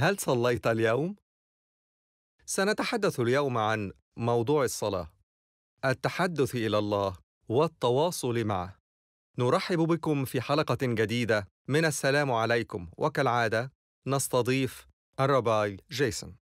هل صليت اليوم؟ سنتحدث اليوم عن موضوع الصلاة، التحدث إلى الله والتواصل معه. نرحب بكم في حلقة جديدة من السلام عليكم، وكالعادة نستضيف الرباي جيسون.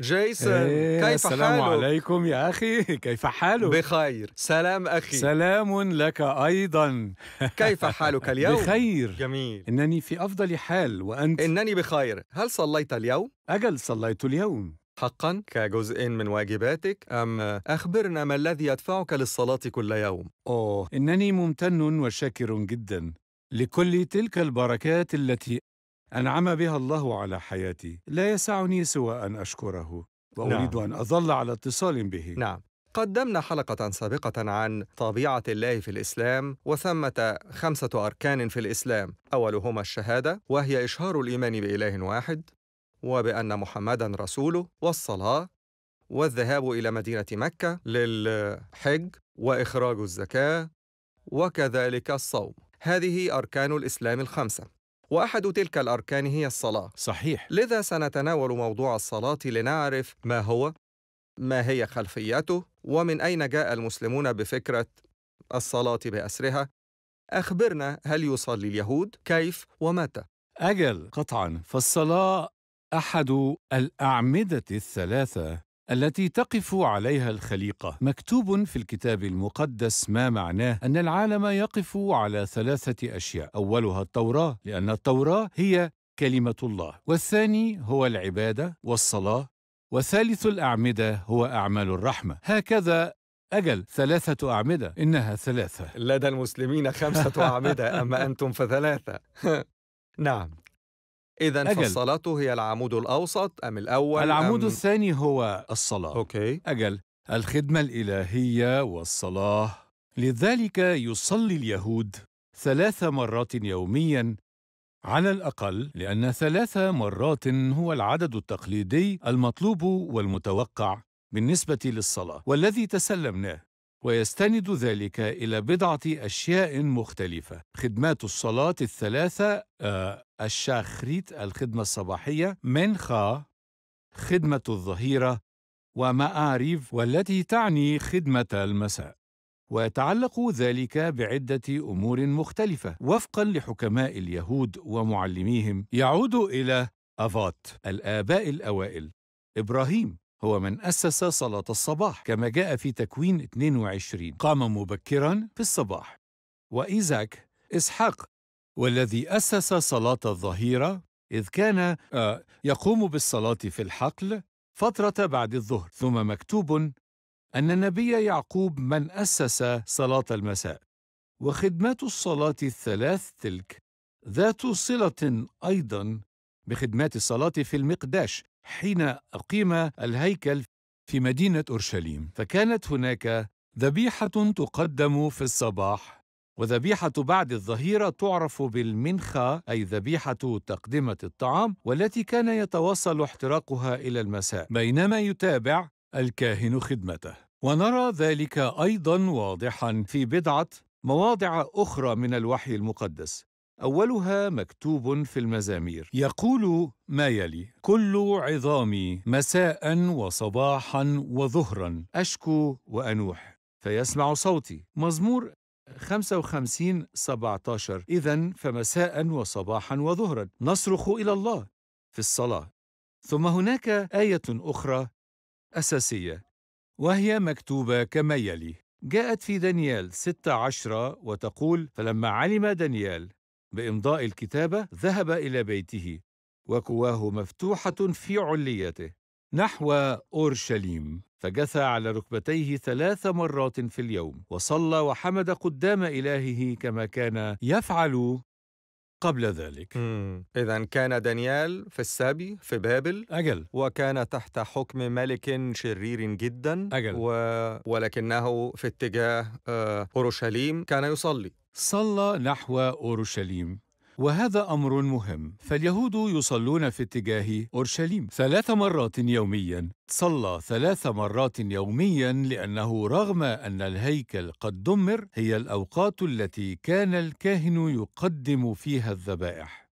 جيسون إيه كيف السلام حالك؟ السلام عليكم يا أخي كيف حالك؟ بخير سلام أخي سلام لك أيضا كيف حالك اليوم؟ بخير جميل إنني في أفضل حال وأنت؟ إنني بخير هل صليت اليوم؟ أجل صليت اليوم حقا كجزء من واجباتك أم أخبرنا ما الذي يدفعك للصلاة كل يوم؟ أوه إنني ممتن وشاكر جدا لكل تلك البركات التي أنعم بها الله على حياتي لا يسعني سوى أن أشكره وأريد نعم. أن أظل على اتصال به نعم قدمنا حلقة سابقة عن طبيعة الله في الإسلام وثمة خمسة أركان في الإسلام أولهما الشهادة وهي إشهار الإيمان بإله واحد وبأن محمدا رسوله والصلاة والذهاب إلى مدينة مكة للحج وإخراج الزكاة وكذلك الصوم هذه أركان الإسلام الخمسة واحد تلك الاركان هي الصلاه صحيح لذا سنتناول موضوع الصلاه لنعرف ما هو ما هي خلفيته ومن اين جاء المسلمون بفكره الصلاه باسرها اخبرنا هل يصلي اليهود كيف ومتى اجل قطعا فالصلاه احد الاعمده الثلاثه التي تقف عليها الخليقه مكتوب في الكتاب المقدس ما معناه ان العالم يقف على ثلاثه اشياء اولها التوراه لان التوراه هي كلمه الله والثاني هو العباده والصلاه وثالث الاعمده هو اعمال الرحمه هكذا أجل ثلاثة أعمدة إنها ثلاثة لدى المسلمين خمسة أعمدة أما أنتم فثلاثة نعم إذا فالصلاة هي العمود الأوسط أم الأول العمود أم الثاني هو الصلاة أوكي أجل الخدمة الإلهية والصلاة لذلك يصلي اليهود ثلاث مرات يوميا على الأقل لأن ثلاث مرات هو العدد التقليدي المطلوب والمتوقع بالنسبة للصلاة والذي تسلمناه ويستند ذلك إلى بضعة أشياء مختلفة خدمات الصلاة الثلاثة آه، الشاخريت الخدمة الصباحية منخا خدمة الظهيرة ومآريف والتي تعني خدمة المساء ويتعلق ذلك بعدة أمور مختلفة وفقا لحكماء اليهود ومعلميهم يعود إلى أفات الآباء الأوائل إبراهيم هو من أسس صلاة الصباح كما جاء في تكوين 22 قام مبكرا في الصباح وإيزاك إسحاق والذي أسس صلاة الظهيرة إذ كان آه، يقوم بالصلاة في الحقل فترة بعد الظهر ثم مكتوب أن النبي يعقوب من أسس صلاة المساء وخدمات الصلاة الثلاث تلك ذات صلة أيضا بخدمات الصلاة في المقداش حين أقيم الهيكل في مدينة أورشليم فكانت هناك ذبيحة تقدم في الصباح وذبيحة بعد الظهيرة تعرف بالمنخة أي ذبيحة تقدمة الطعام والتي كان يتواصل احتراقها إلى المساء بينما يتابع الكاهن خدمته ونرى ذلك أيضا واضحا في بضعة مواضع أخرى من الوحي المقدس أولها مكتوب في المزامير يقول ما يلي كل عظامي مساء وصباحا وظهرا أشكو وأنوح فيسمع صوتي مزمور 55 17 إذا فمساء وصباحا وظهرا نصرخ إلى الله في الصلاة ثم هناك آية أخرى أساسية وهي مكتوبة كما يلي جاءت في دانيال 16 وتقول فلما علم دانيال بإمضاء الكتابة ذهب إلى بيته وقواه مفتوحة في عليته نحو أورشليم فجثى على ركبتيه ثلاث مرات في اليوم وصلى وحمد قدام إلهه كما كان يفعل قبل ذلك إذا كان دانيال في السبي في بابل أجل وكان تحت حكم ملك شرير جدا أجل و... ولكنه في اتجاه آه، أورشليم كان يصلي صلى نحو اورشليم وهذا امر مهم فاليهود يصلون في اتجاه اورشليم ثلاث مرات يوميا صلى ثلاث مرات يوميا لانه رغم ان الهيكل قد دمر هي الاوقات التي كان الكاهن يقدم فيها الذبائح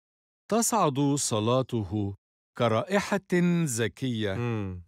تصعد صلاته كرائحة زكية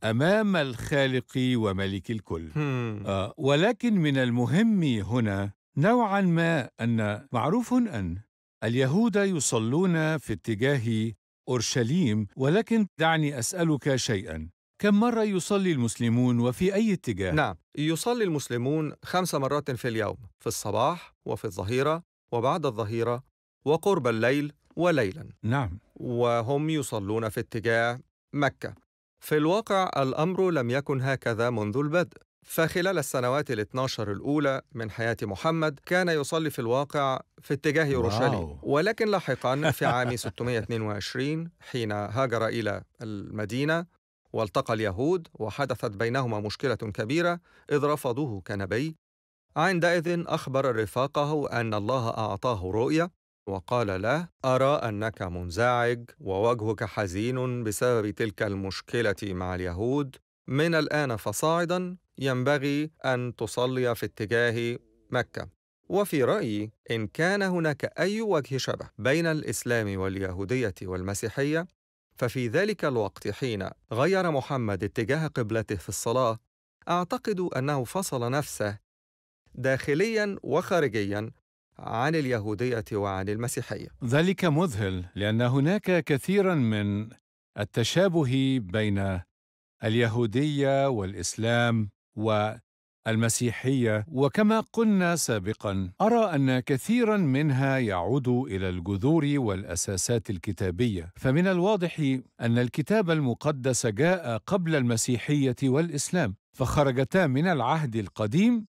أمام الخالق وملك الكل آه، ولكن من المهم هنا نوعا ما أن معروف أن اليهود يصلون في اتجاه أورشليم ولكن دعني أسألك شيئا كم مرة يصلي المسلمون وفي أي اتجاه؟ نعم يصلي المسلمون خمس مرات في اليوم في الصباح وفي الظهيرة وبعد الظهيرة وقرب الليل وليلا نعم وهم يصلون في اتجاه مكة في الواقع الأمر لم يكن هكذا منذ البدء فخلال السنوات ال 12 الأولى من حياة محمد كان يصلي في الواقع في اتجاه يروشاليم ولكن لاحقا في عام 622 حين هاجر إلى المدينة والتقى اليهود وحدثت بينهما مشكلة كبيرة إذ رفضوه كنبي عندئذ أخبر رفاقه أن الله أعطاه رؤيا وقال له أرى أنك منزعج ووجهك حزين بسبب تلك المشكلة مع اليهود من الآن فصاعدا ينبغي أن تصلي في اتجاه مكة وفي رأيي إن كان هناك أي وجه شبه بين الإسلام واليهودية والمسيحية ففي ذلك الوقت حين غير محمد اتجاه قبلته في الصلاة أعتقد أنه فصل نفسه داخليا وخارجيا عن اليهودية وعن المسيحية. ذلك مذهل لأن هناك كثيرا من التشابه بين اليهودية والإسلام والمسيحيه وكما قلنا سابقا ارى ان كثيرا منها يعود الى الجذور والاساسات الكتابيه فمن الواضح ان الكتاب المقدس جاء قبل المسيحيه والاسلام فخرجتا من العهد القديم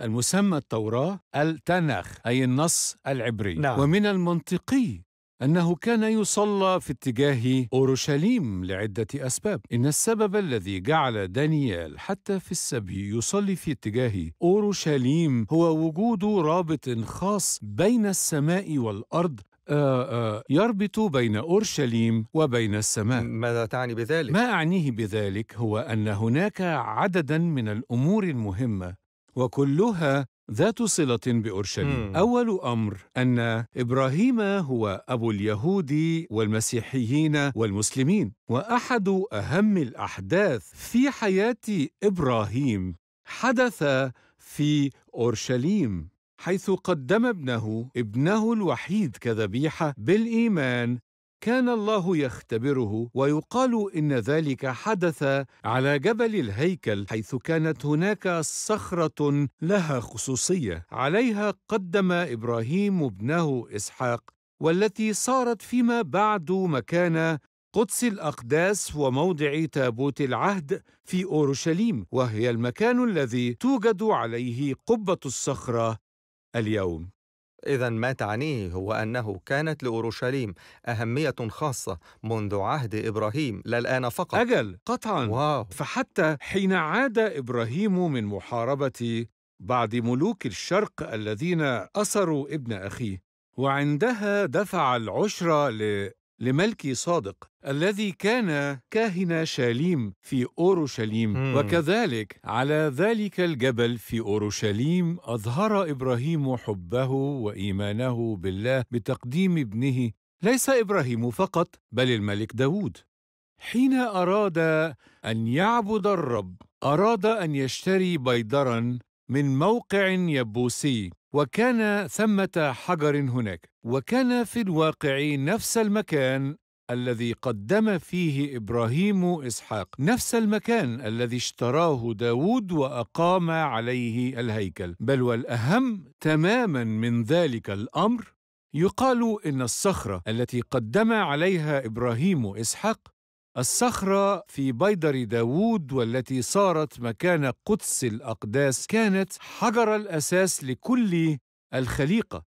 المسمى التوراة التناخ أي النص العبري نعم. ومن المنطقي أنه كان يصلى في اتجاه أورشليم لعدة أسباب إن السبب الذي جعل دانيال حتى في السبي يصلي في اتجاه أورشليم هو وجود رابط خاص بين السماء والأرض آه، آه، يربط بين اورشليم وبين السماء. ماذا تعني بذلك؟ ما اعنيه بذلك هو ان هناك عددا من الامور المهمه وكلها ذات صلة بأورشليم أول أمر أن إبراهيم هو أبو اليهود والمسيحيين والمسلمين وأحد أهم الأحداث في حياة إبراهيم حدث في أورشليم حيث قدم ابنه ابنه الوحيد كذبيحة بالإيمان كان الله يختبره ويقال ان ذلك حدث على جبل الهيكل حيث كانت هناك صخره لها خصوصيه عليها قدم ابراهيم ابنه اسحاق والتي صارت فيما بعد مكان قدس الاقداس وموضع تابوت العهد في اورشليم وهي المكان الذي توجد عليه قبه الصخره اليوم إذا ما تعنيه هو أنه كانت لأورشليم أهمية خاصة منذ عهد إبراهيم لا الآن فقط أجل قطعا واو. فحتى حين عاد إبراهيم من محاربة بعض ملوك الشرق الذين أسروا ابن أخيه وعندها دفع العشرة لملكي صادق الذي كان كاهن شاليم في اورشليم وكذلك على ذلك الجبل في اورشليم اظهر ابراهيم حبه وايمانه بالله بتقديم ابنه ليس ابراهيم فقط بل الملك داود حين اراد ان يعبد الرب اراد ان يشتري بيدرا من موقع يبوسي وكان ثمه حجر هناك وكان في الواقع نفس المكان الذي قدم فيه ابراهيم اسحاق نفس المكان الذي اشتراه داود واقام عليه الهيكل بل والاهم تماما من ذلك الامر يقال ان الصخره التي قدم عليها ابراهيم اسحاق الصخرة في بيدر داوود والتي صارت مكان قدس الأقداس كانت حجر الأساس لكل الخليقة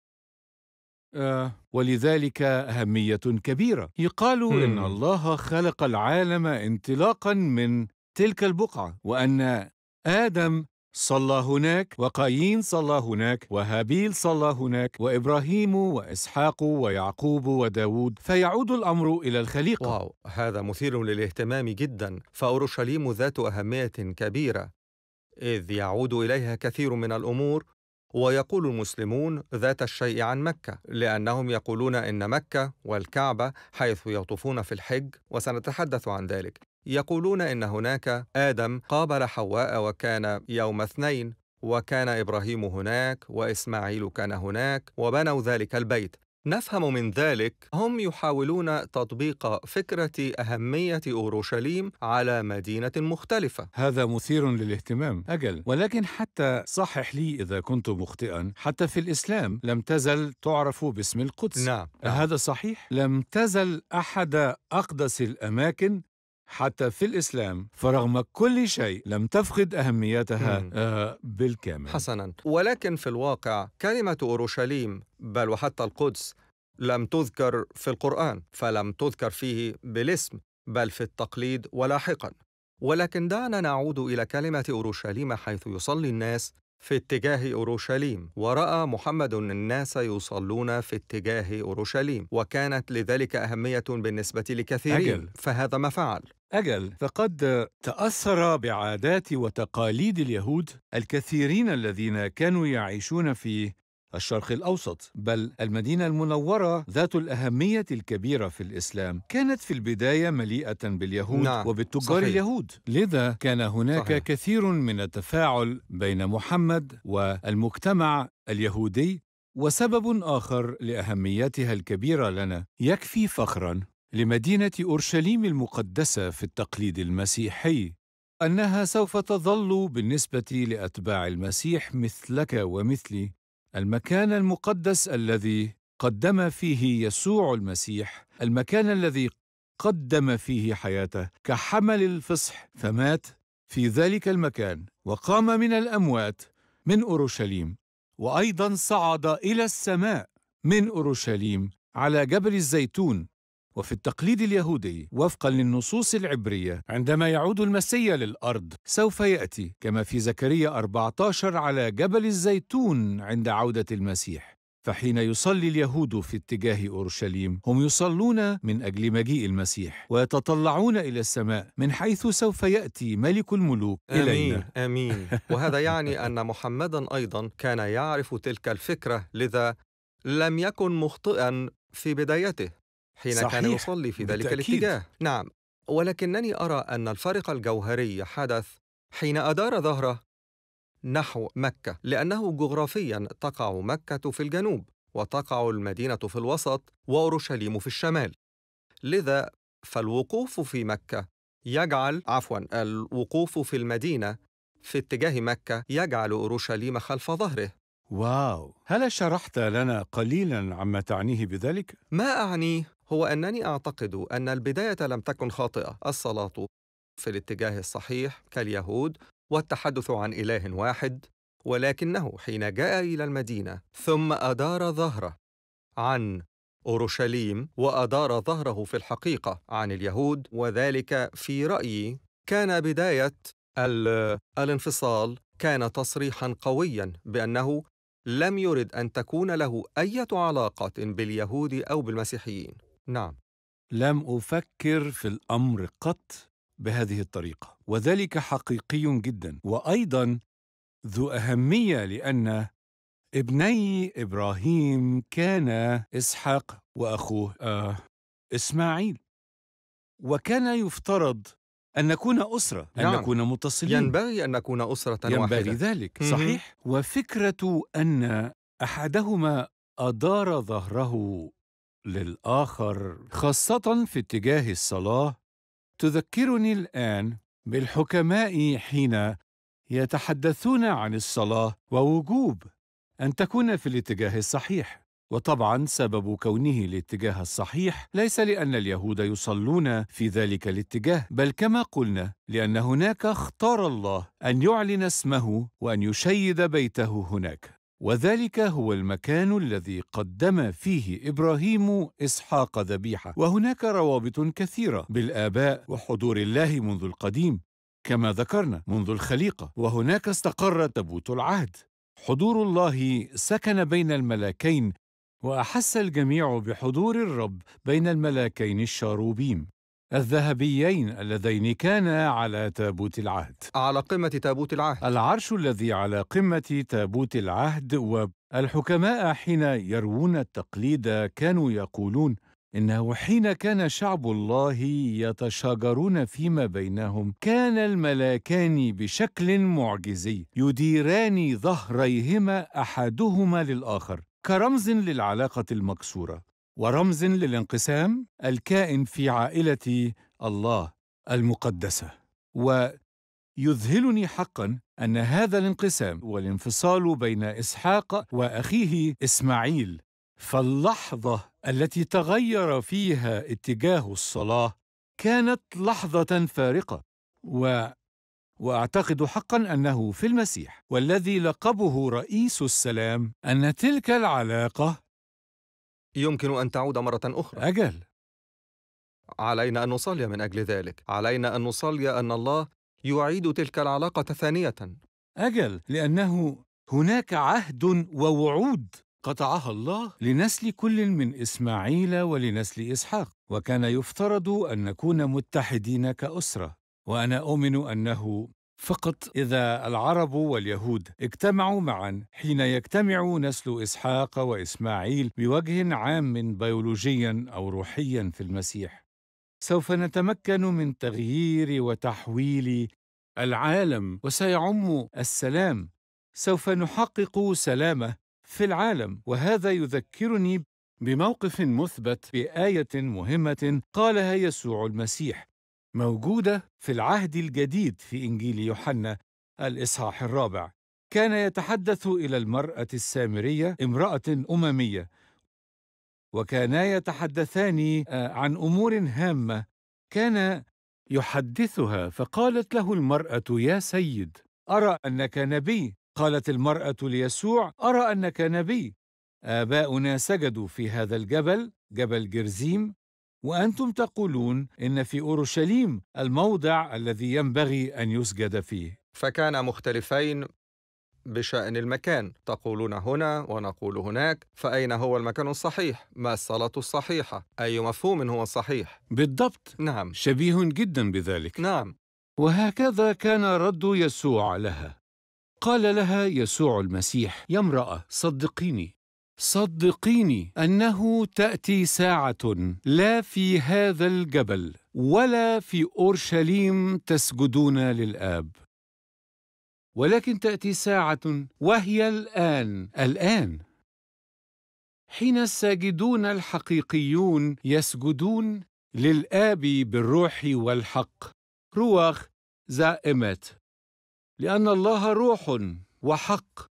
آه. ولذلك أهمية كبيرة يقال إن الله خلق العالم انطلاقا من تلك البقعة وأن آدم صلى هناك وقايين صلى هناك وهابيل صلى هناك وإبراهيم وإسحاق ويعقوب وداود فيعود الأمر إلى الخليقة واو هذا مثير للاهتمام جدا فأورشليم ذات أهمية كبيرة إذ يعود إليها كثير من الأمور ويقول المسلمون ذات الشيء عن مكة لأنهم يقولون إن مكة والكعبة حيث يطوفون في الحج وسنتحدث عن ذلك يقولون إن هناك آدم قابل حواء وكان يوم اثنين وكان إبراهيم هناك وإسماعيل كان هناك وبنوا ذلك البيت نفهم من ذلك هم يحاولون تطبيق فكرة أهمية أورشليم على مدينة مختلفة هذا مثير للاهتمام أجل ولكن حتى صحح لي إذا كنت مخطئا حتى في الإسلام لم تزل تعرف باسم القدس نعم. نعم. هذا صحيح؟ لم تزل أحد أقدس الأماكن حتى في الإسلام فرغم كل شيء لم تفقد أهميتها آه بالكامل حسنا ولكن في الواقع كلمة أورشليم بل وحتى القدس لم تذكر في القرآن فلم تذكر فيه بالاسم بل في التقليد ولاحقا ولكن دعنا نعود إلى كلمة أورشليم حيث يصلي الناس في اتجاه اورشليم وراى محمد الناس يصلون في اتجاه اورشليم وكانت لذلك اهميه بالنسبه لكثيرين أجل. فهذا ما فعل أجل فقد تأثر بعادات وتقاليد اليهود الكثيرين الذين كانوا يعيشون في الشرق الاوسط بل المدينه المنوره ذات الاهميه الكبيره في الاسلام كانت في البدايه مليئه باليهود نعم. وبالتجار صحيح. اليهود لذا كان هناك صحيح. كثير من التفاعل بين محمد والمجتمع اليهودي وسبب اخر لاهميتها الكبيره لنا يكفي فخرا لمدينه اورشليم المقدسه في التقليد المسيحي انها سوف تظل بالنسبه لاتباع المسيح مثلك ومثلي المكان المقدس الذي قدم فيه يسوع المسيح المكان الذي قدم فيه حياته كحمل الفصح فمات في ذلك المكان وقام من الاموات من اورشليم وايضا صعد الى السماء من اورشليم على جبل الزيتون وفي التقليد اليهودي وفقا للنصوص العبرية عندما يعود المسيا للأرض سوف يأتي كما في زكريا 14 على جبل الزيتون عند عودة المسيح فحين يصلي اليهود في اتجاه اورشليم هم يصلون من اجل مجيء المسيح ويتطلعون الى السماء من حيث سوف ياتي ملك الملوك امين إلينا. امين وهذا يعني ان محمدا ايضا كان يعرف تلك الفكره لذا لم يكن مخطئا في بدايته حين صحيح. كان يصلي في ذلك بالتأكيد. الاتجاه نعم ولكنني أرى أن الفارق الجوهري حدث حين أدار ظهره نحو مكة لأنه جغرافيا تقع مكة في الجنوب وتقع المدينة في الوسط وأورشليم في الشمال لذا فالوقوف في مكة يجعل عفوا الوقوف في المدينة في اتجاه مكة يجعل أورشليم خلف ظهره واو هل شرحت لنا قليلا عما تعنيه بذلك ما اعنيه هو انني اعتقد ان البدايه لم تكن خاطئه الصلاه في الاتجاه الصحيح كاليهود والتحدث عن اله واحد ولكنه حين جاء الى المدينه ثم ادار ظهره عن اورشليم وادار ظهره في الحقيقه عن اليهود وذلك في رايي كان بدايه الانفصال كان تصريحا قويا بانه لم يرد أن تكون له أي علاقة باليهود أو بالمسيحيين نعم لم أفكر في الأمر قط بهذه الطريقة وذلك حقيقي جدا وأيضا ذو أهمية لأن ابني إبراهيم كان إسحاق وأخوه آه إسماعيل وكان يفترض أن نكون أسرة أن أن نعم. نكون متصلين ينبغي أن نكون أسرة ينبغي واحدة ينبغي ذلك صحيح وفكرة أن أحدهما أدار ظهره للآخر خاصة في اتجاه الصلاة تذكرني الآن بالحكماء حين يتحدثون عن الصلاة ووجوب أن تكون في الاتجاه الصحيح وطبعا سبب كونه الاتجاه الصحيح ليس لان اليهود يصلون في ذلك الاتجاه بل كما قلنا لان هناك اختار الله ان يعلن اسمه وان يشيد بيته هناك وذلك هو المكان الذي قدم فيه ابراهيم اسحاق ذبيحه وهناك روابط كثيره بالاباء وحضور الله منذ القديم كما ذكرنا منذ الخليقه وهناك استقر تابوت العهد حضور الله سكن بين الملاكين واحس الجميع بحضور الرب بين الملاكين الشاروبيم الذهبيين اللذين كانا على تابوت العهد على قمة تابوت العهد العرش الذي على قمة تابوت العهد والحكماء حين يروون التقليد كانوا يقولون إنه حين كان شعب الله يتشاجرون فيما بينهم كان الملاكان بشكل معجزي يديران ظهريهما أحدهما للآخر كرمز للعلاقة المكسورة ورمز للانقسام الكائن في عائلة الله المقدسة ويذهلني حقا أن هذا الانقسام والانفصال بين إسحاق وأخيه إسماعيل فاللحظة التي تغير فيها اتجاه الصلاة كانت لحظة فارقة و واعتقد حقا انه في المسيح والذي لقبه رئيس السلام ان تلك العلاقه يمكن ان تعود مره اخرى اجل علينا ان نصلي من اجل ذلك علينا ان نصلي ان الله يعيد تلك العلاقه ثانيه اجل لانه هناك عهد ووعود قطعها الله لنسل كل من اسماعيل ولنسل اسحاق وكان يفترض ان نكون متحدين كاسره وانا اؤمن انه فقط اذا العرب واليهود اجتمعوا معا حين يجتمع نسل اسحاق واسماعيل بوجه عام بيولوجيا او روحيا في المسيح سوف نتمكن من تغيير وتحويل العالم وسيعم السلام سوف نحقق سلامه في العالم وهذا يذكرني بموقف مثبت بايه مهمه قالها يسوع المسيح موجودة في العهد الجديد في إنجيل يوحنا الإصحاح الرابع كان يتحدث إلى المرأة السامرية امرأة أممية وكانا يتحدثان آه، عن أمور هامة كان يحدثها فقالت له المرأة يا سيد أرى أنك نبي قالت المرأة ليسوع أرى أنك نبي آباؤنا سجدوا في هذا الجبل جبل جرزيم وانتم تقولون ان في اورشليم الموضع الذي ينبغي ان يسجد فيه فكان مختلفين بشان المكان تقولون هنا ونقول هناك فاين هو المكان الصحيح ما الصلاه الصحيحه اي مفهوم هو الصحيح بالضبط نعم شبيه جدا بذلك نعم وهكذا كان رد يسوع لها قال لها يسوع المسيح يا امراه صدقيني صدقيني انه تاتي ساعه لا في هذا الجبل ولا في اورشليم تسجدون للاب ولكن تاتي ساعه وهي الان الان حين الساجدون الحقيقيون يسجدون للاب بالروح والحق رواخ زائمه لان الله روح وحق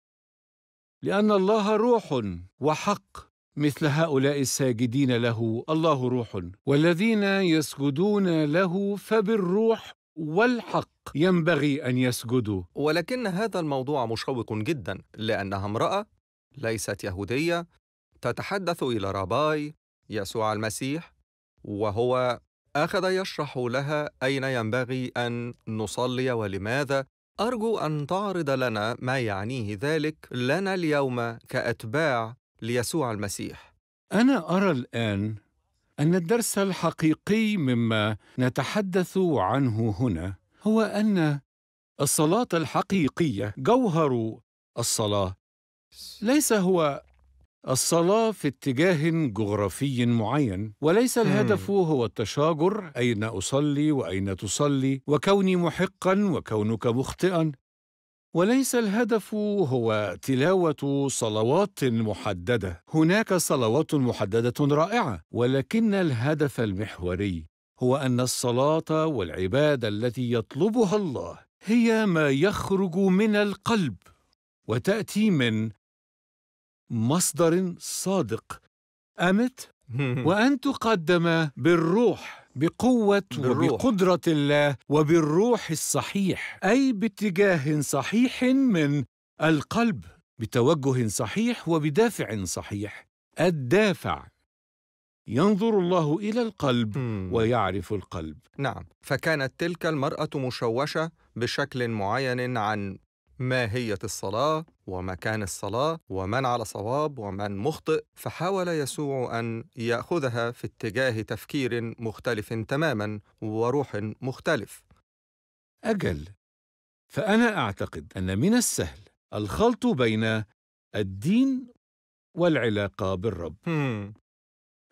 لان الله روح وحق مثل هؤلاء الساجدين له الله روح والذين يسجدون له فبالروح والحق ينبغي ان يسجدوا ولكن هذا الموضوع مشوق جدا لانها امراه ليست يهوديه تتحدث الى راباي يسوع المسيح وهو اخذ يشرح لها اين ينبغي ان نصلي ولماذا أرجو أن تعرض لنا ما يعنيه ذلك لنا اليوم كأتباع ليسوع المسيح. أنا أرى الآن أن الدرس الحقيقي مما نتحدث عنه هنا هو أن الصلاة الحقيقية جوهر الصلاة ليس هو الصلاة في اتجاه جغرافي معين، وليس الهدف هو التشاجر أين أصلي وأين تصلي، وكوني محقا وكونك مخطئا، وليس الهدف هو تلاوة صلوات محددة، هناك صلوات محددة رائعة، ولكن الهدف المحوري هو أن الصلاة والعبادة التي يطلبها الله هي ما يخرج من القلب وتأتي من مصدر صادق أمت وأن تقدم بالروح بقوة بالروح. وبقدرة الله وبالروح الصحيح أي باتجاه صحيح من القلب بتوجه صحيح وبدافع صحيح الدافع ينظر الله إلى القلب ويعرف القلب نعم فكانت تلك المرأة مشوشة بشكل معين عن ماهية الصلاة ومكان الصلاة ومن على صواب ومن مخطئ فحاول يسوع أن يأخذها في اتجاه تفكير مختلف تماما وروح مختلف أجل فأنا أعتقد أن من السهل الخلط بين الدين والعلاقة بالرب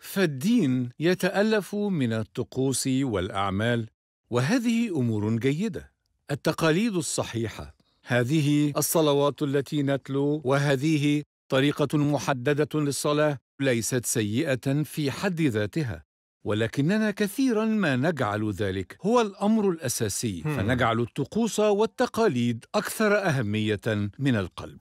فالدين يتألف من الطقوس والأعمال وهذه أمور جيدة التقاليد الصحيحة هذه الصلوات التي نتلو وهذه طريقة محددة للصلاة ليست سيئة في حد ذاتها ولكننا كثيرا ما نجعل ذلك هو الامر الاساسي فنجعل الطقوس والتقاليد اكثر اهميه من القلب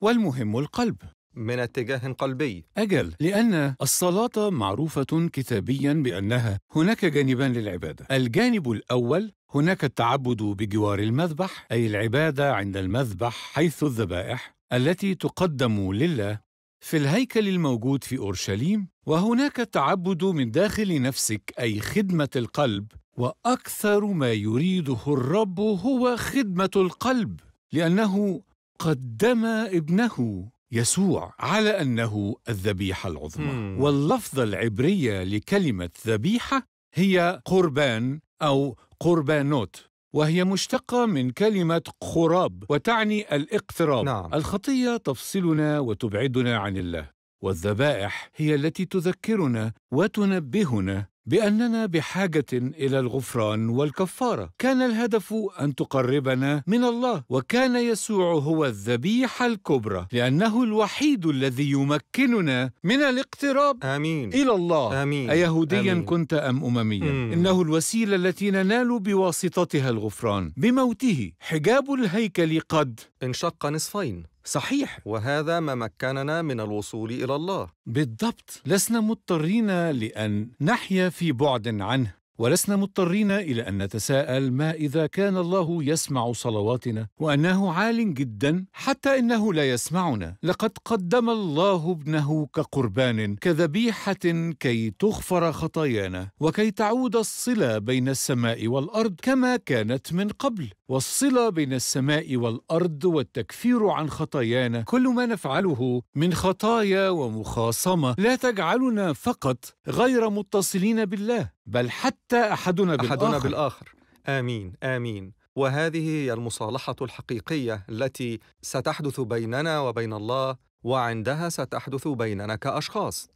والمهم القلب من اتجاه قلبي اجل لان الصلاه معروفه كتابيا بانها هناك جانبان للعباده الجانب الاول هناك التعبد بجوار المذبح اي العباده عند المذبح حيث الذبائح التي تقدم لله في الهيكل الموجود في اورشليم وهناك التعبد من داخل نفسك اي خدمه القلب واكثر ما يريده الرب هو خدمه القلب لانه قدم ابنه يسوع على انه الذبيحه العظمى واللفظه العبريه لكلمه ذبيحه هي قربان او قربانوت وهي مشتقة من كلمة خراب وتعني الاقتراب نعم. الخطية تفصلنا وتبعدنا عن الله والذبائح هي التي تذكرنا وتنبهنا باننا بحاجه الى الغفران والكفاره كان الهدف ان تقربنا من الله وكان يسوع هو الذبيحه الكبرى لانه الوحيد الذي يمكننا من الاقتراب امين الى الله امين ايهوديا آمين. كنت ام امميا مم. انه الوسيله التي ننال بواسطتها الغفران بموته حجاب الهيكل قد انشق نصفين صحيح وهذا ما مكننا من الوصول الى الله بالضبط لسنا مضطرين لان نحيا في بعد عنه ولسنا مضطرين الى ان نتساءل ما اذا كان الله يسمع صلواتنا وانه عال جدا حتى انه لا يسمعنا لقد قدم الله ابنه كقربان كذبيحه كي تغفر خطايانا وكي تعود الصله بين السماء والارض كما كانت من قبل والصلة بين السماء والأرض والتكفير عن خطايانا كل ما نفعله من خطايا ومخاصمة لا تجعلنا فقط غير متصلين بالله بل حتى أحدنا بالآخر, أحدنا بالآخر. آمين آمين وهذه هي المصالحة الحقيقية التي ستحدث بيننا وبين الله وعندها ستحدث بيننا كأشخاص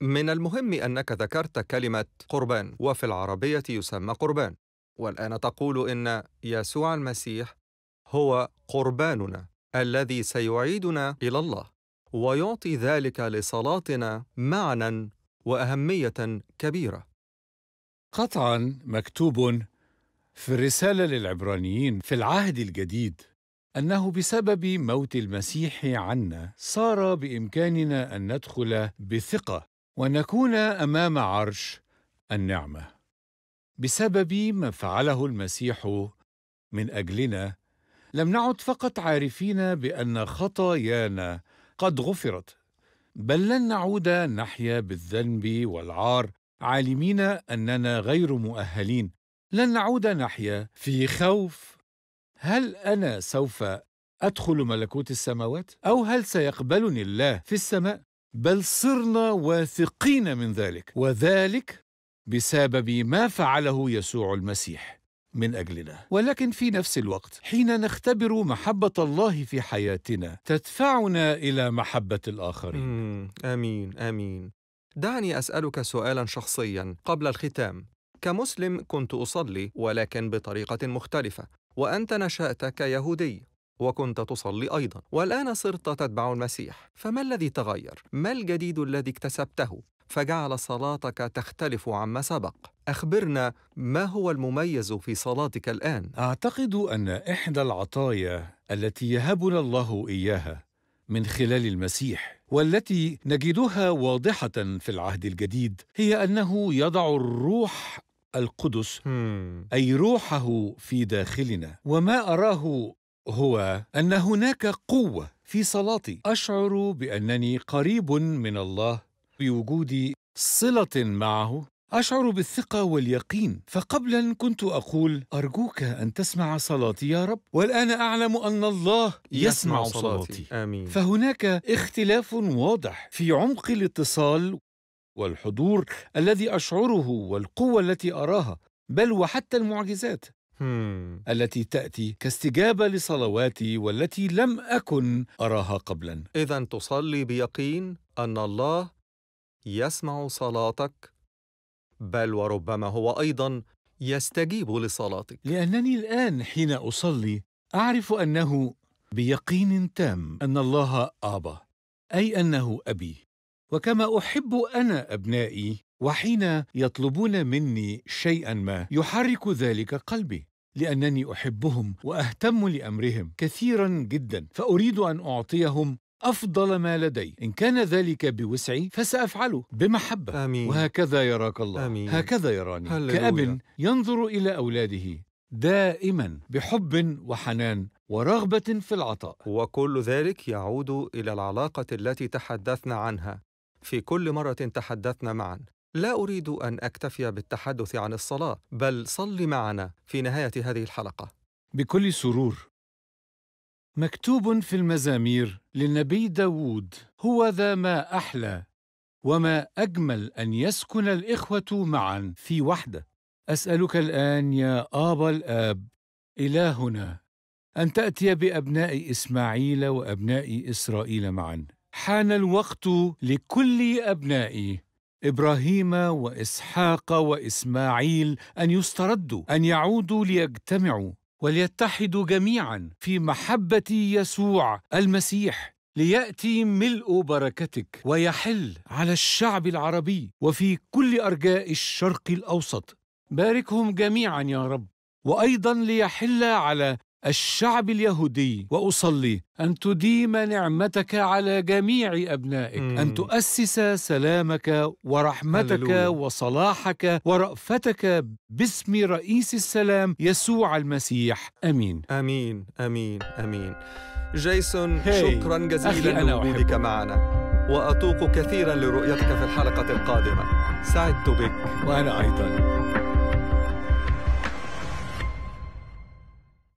من المهم أنك ذكرت كلمة قربان وفي العربية يسمى قربان والان تقول ان يسوع المسيح هو قرباننا الذي سيعيدنا الى الله ويعطي ذلك لصلاتنا معنى واهميه كبيره قطعا مكتوب في الرساله للعبرانيين في العهد الجديد انه بسبب موت المسيح عنا صار بامكاننا ان ندخل بثقه ونكون امام عرش النعمه بسبب ما فعله المسيح من اجلنا لم نعد فقط عارفين بان خطايانا قد غفرت بل لن نعود نحيا بالذنب والعار عالمين اننا غير مؤهلين لن نعود نحيا في خوف هل انا سوف ادخل ملكوت السماوات او هل سيقبلني الله في السماء بل صرنا واثقين من ذلك وذلك بسبب ما فعله يسوع المسيح من اجلنا ولكن في نفس الوقت حين نختبر محبه الله في حياتنا تدفعنا الى محبه الاخرين امين امين دعني اسالك سؤالا شخصيا قبل الختام كمسلم كنت اصلي ولكن بطريقه مختلفه وانت نشات كيهودي وكنت تصلي ايضا والان صرت تتبع المسيح فما الذي تغير ما الجديد الذي اكتسبته فجعل صلاتك تختلف عما سبق اخبرنا ما هو المميز في صلاتك الان اعتقد ان احدى العطايا التي يهبنا الله اياها من خلال المسيح والتي نجدها واضحه في العهد الجديد هي انه يضع الروح القدس اي روحه في داخلنا وما اراه هو ان هناك قوه في صلاتي اشعر بانني قريب من الله بوجود صله معه اشعر بالثقه واليقين فقبلا كنت اقول ارجوك ان تسمع صلاتي يا رب والان اعلم ان الله يسمع صلاتي امين فهناك اختلاف واضح في عمق الاتصال والحضور الذي اشعره والقوه التي اراها بل وحتى المعجزات التي تأتي كاستجابة لصلواتي والتي لم أكن أراها قبلا إذا تصلي بيقين أن الله يسمع صلاتك بل وربما هو ايضا يستجيب لصلاتك لانني الان حين اصلي اعرف انه بيقين تام ان الله ابا اي انه ابي وكما احب انا ابنائي وحين يطلبون مني شيئا ما يحرك ذلك قلبي لانني احبهم واهتم لامرهم كثيرا جدا فاريد ان اعطيهم أفضل ما لدي إن كان ذلك بوسعي فسأفعله بمحبة آمين. وهكذا يراك الله آمين. هكذا يراني هللويا. كأب ينظر إلى أولاده دائما بحب وحنان ورغبة في العطاء وكل ذلك يعود إلى العلاقة التي تحدثنا عنها في كل مرة تحدثنا معا لا أريد أن أكتفي بالتحدث عن الصلاة بل صل معنا في نهاية هذه الحلقة بكل سرور مكتوب في المزامير للنبي داود هو ذا ما أحلى وما أجمل أن يسكن الإخوة معا في وحدة أسألك الآن يا آبا الآب إلهنا أن تأتي بأبناء إسماعيل وأبناء إسرائيل معا حان الوقت لكل أبنائي إبراهيم وإسحاق وإسماعيل أن يستردوا أن يعودوا ليجتمعوا وليتحدوا جميعا في محبه يسوع المسيح لياتي ملء بركتك ويحل على الشعب العربي وفي كل ارجاء الشرق الاوسط باركهم جميعا يا رب وايضا ليحل على الشعب اليهودي واصلي ان تديم نعمتك على جميع ابنائك مم. ان تؤسس سلامك ورحمتك هللويا. وصلاحك ورافتك باسم رئيس السلام يسوع المسيح امين امين امين امين جيسون هي. شكرا جزيلا لوجودك معنا واتوق كثيرا لرؤيتك في الحلقه القادمه سعدت بك وانا ايضا